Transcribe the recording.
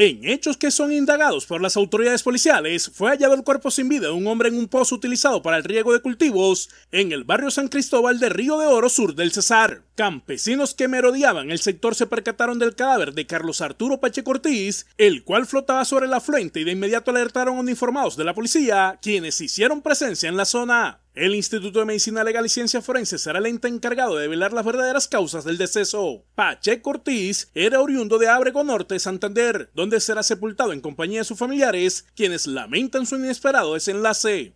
En hechos que son indagados por las autoridades policiales, fue hallado el cuerpo sin vida de un hombre en un pozo utilizado para el riego de cultivos en el barrio San Cristóbal de Río de Oro Sur del Cesar. Campesinos que merodeaban el sector se percataron del cadáver de Carlos Arturo Pacheco Ortiz, el cual flotaba sobre la afluente y de inmediato alertaron a informados de la policía, quienes hicieron presencia en la zona. El Instituto de Medicina Legal y Ciencias Forenses será el ente encargado de velar las verdaderas causas del deceso. Pacheco Ortiz era oriundo de Abrego Norte, Santander, donde será sepultado en compañía de sus familiares, quienes lamentan su inesperado desenlace.